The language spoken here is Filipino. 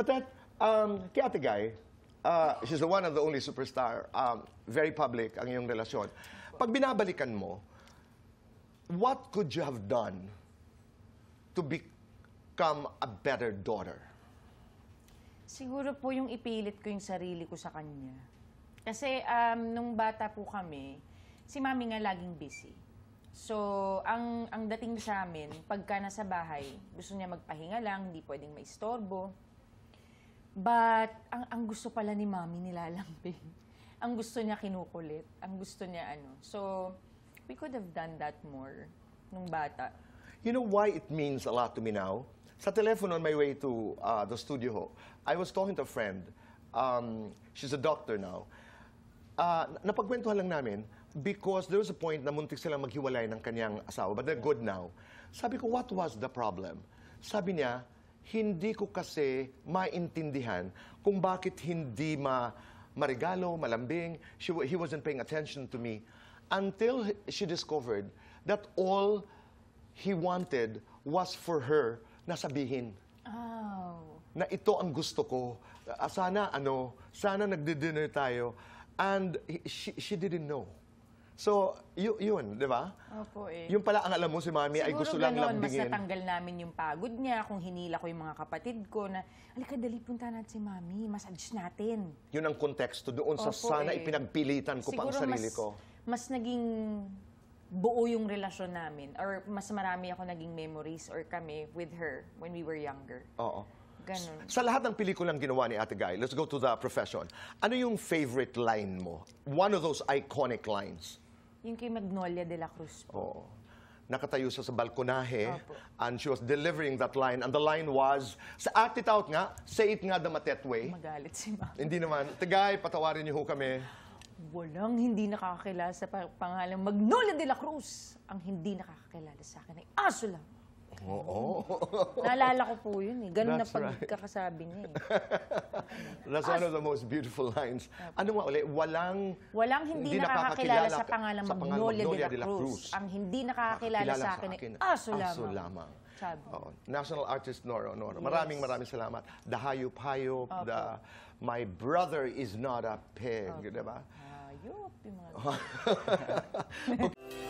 But that, um, kay Ate Guy, uh, she's the one and the only superstar. Um, very public ang iyong relasyon. Pag binabalikan mo, what could you have done to become a better daughter? Siguro po yung ipilit ko yung sarili ko sa kanya. Kasi um, nung bata po kami, si mami nga laging busy. So, ang, ang dating sa amin, pagka nasa bahay, gusto niya magpahinga lang, hindi pwedeng maistorbo. But, ang, ang gusto pala ni mami nilalambing. ang gusto niya kinukulit. Ang gusto niya ano. So, we could have done that more nung bata. You know why it means a lot to me now? Sa telepono on my way to uh, the studio, I was talking to a friend. Um, she's a doctor now. Uh, napagkwentuhan lang namin because there was a point na muntik silang maghiwalay ng kanyang asawa, but they're good now. Sabi ko, what was the problem? Sabi niya, hindi ko kasi maintindihan kung bakit hindi ma marigalo, malambing. She, he wasn't paying attention to me until she discovered that all he wanted was for her na sabihin. Oh. Na ito ang gusto ko. Ah, sana, ano, sana nagdi-dinner tayo. And she, she didn't know. So, yun, di ba? Opo eh. Yung pala ang alam mo si mami Siguro ay gusto lang ganun, mas lambingin. natanggal namin yung pagod niya kung hinila ko yung mga kapatid ko na, alika, dali punta natin si mami, massage natin. Yun ang konteksto doon sa sana eh. ipinagpilitan ko pa ang sarili mas, ko. mas naging buo yung relasyon namin or mas marami ako naging memories or kami with her when we were younger. Oo. Ganun. Sa lahat ng pelikulang ginawa ni Ate Guy, let's go to the profession. Ano yung favorite line mo? One of those iconic lines. Yung kay Magnolia de la Cruz po. Oo. Nakatayo siya sa balkonahe Opo. and she was delivering that line. And the line was, sa act it out nga, say it nga the matet way. Magalit si Ma. Hindi naman. Tagay, patawarin niyo ho kami. Walang hindi nakakakilala sa pangalan Magnolia de la Cruz. Ang hindi nakakakilala sa akin ay aso lang. Oo. Naalala ko po yun eh. Ganun That's na pagkakasabi niya eh. That's one of the most beautiful lines. Ano nga ulit? Walang... Walang hindi, nakakakilala, sa pangalan sa pangalang Magnolia, Magnolia de, la Cruz. Ang hindi nakakakilala sa akin, eh, ay aso lamang. Aso lamang. Oo. National Artist Noro Noro. Yes. Maraming maraming salamat. The Hayop Hayop, okay. the My Brother is Not a Pig, okay. di ba? Hayop, yung mga...